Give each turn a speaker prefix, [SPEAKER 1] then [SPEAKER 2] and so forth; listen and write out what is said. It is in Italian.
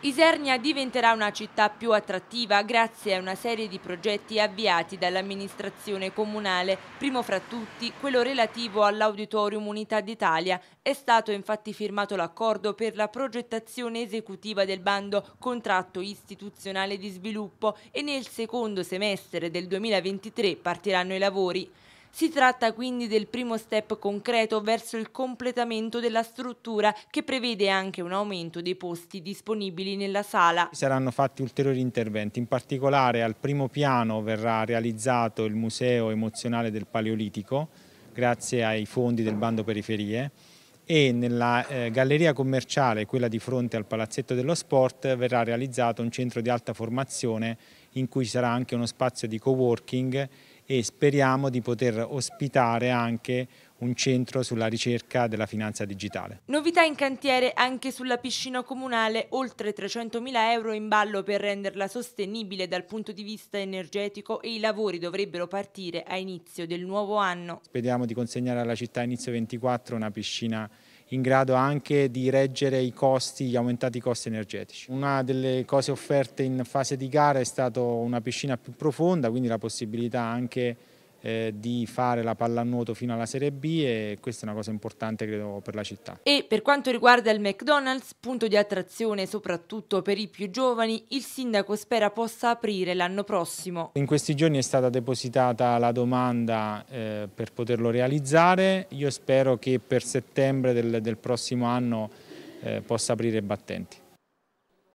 [SPEAKER 1] Isernia diventerà una città più attrattiva grazie a una serie di progetti avviati dall'amministrazione comunale, primo fra tutti quello relativo all'Auditorium Unità d'Italia. È stato infatti firmato l'accordo per la progettazione esecutiva del bando Contratto Istituzionale di Sviluppo e nel secondo semestre del 2023 partiranno i lavori. Si tratta quindi del primo step concreto verso il completamento della struttura che prevede anche un aumento dei posti disponibili nella sala.
[SPEAKER 2] Saranno fatti ulteriori interventi, in particolare al primo piano verrà realizzato il Museo Emozionale del Paleolitico grazie ai fondi del bando periferie e nella eh, galleria commerciale, quella di fronte al Palazzetto dello Sport, verrà realizzato un centro di alta formazione in cui ci sarà anche uno spazio di co-working e speriamo di poter ospitare anche un centro sulla ricerca della finanza digitale.
[SPEAKER 1] Novità in cantiere anche sulla piscina comunale, oltre 300.000 euro in ballo per renderla sostenibile dal punto di vista energetico e i lavori dovrebbero partire a inizio del nuovo anno.
[SPEAKER 2] Speriamo di consegnare alla città inizio 24 una piscina in grado anche di reggere i costi, gli aumentati costi energetici. Una delle cose offerte in fase di gara è stata una piscina più profonda, quindi la possibilità anche eh, di fare la pallanuoto fino alla Serie B e questa è una cosa importante credo per la città.
[SPEAKER 1] E per quanto riguarda il McDonald's, punto di attrazione soprattutto per i più giovani, il sindaco spera possa aprire l'anno prossimo.
[SPEAKER 2] In questi giorni è stata depositata la domanda eh, per poterlo realizzare, io spero che per settembre del, del prossimo anno eh, possa aprire battenti.